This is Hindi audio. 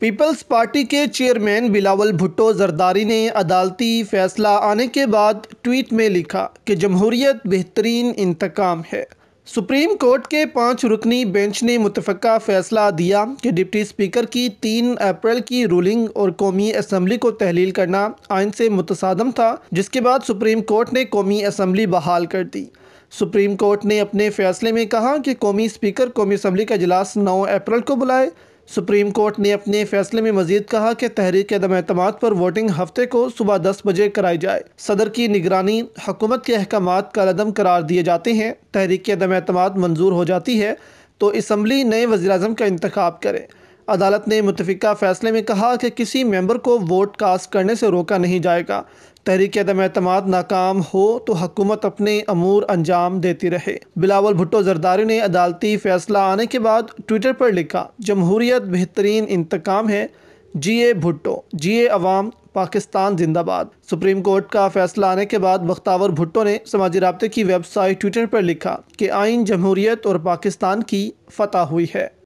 पीपल्स पार्टी के चेयरमैन बिलावल भुट्टो जरदारी ने अदालती फैसला आने के बाद ट्वीट में लिखा कि जमहूरियत बेहतरीन इंतकाम है सुप्रीम कोर्ट के पाँच रुकनी बेंच ने मुतफ़ा फैसला दिया कि डिप्टी स्पीकर की तीन अप्रैल की रूलिंग और कौमी असम्बली को तहलील करना आयन से मुतसादम था जिसके बाद सुप्रीम कोर्ट ने कौमी असम्बली बहाल कर दी सुप्रीम कोर्ट ने अपने फैसले में कहा कि कौमी स्पीकर कौमी असम्बली का अजलास नौ अप्रैल को बुलाए सुप्रीम कोर्ट ने अपने फैसले में मजीद कहा कि तहरीक दम एतम पर वोटिंग हफ्ते को सुबह दस बजे कराई जाए सदर की निगरानी हुकूमत के अहकाम कदम करार दिए जाते हैं तहरीक दम एतम मंजूर हो जाती है तो इसम्बली नए वजी अजम का इंतखब करें अदालत ने मुतफ़ा फ़ैसले में कहा कि किसी मेंबर को वोट कास्ट करने से रोका नहीं जाएगा तहरीक अदम अतमाद नाकाम हो तो हकूमत अपने अमूर अंजाम देती रहे बिलावल भुट्टो जरदारी ने अदालती फैसला आने के बाद ट्विटर पर लिखा जमहूरियत बेहतरीन इंतकाम है जी ए भुट्टो जी ए अवाम पाकिस्तान जिंदाबाद सुप्रीम कोर्ट का फैसला आने के बाद बख्तावर भुट्टो ने समाजी रबते की वेबसाइट ट्विटर पर लिखा कि आइन जमहूरियत और पाकिस्तान की फतह हुई है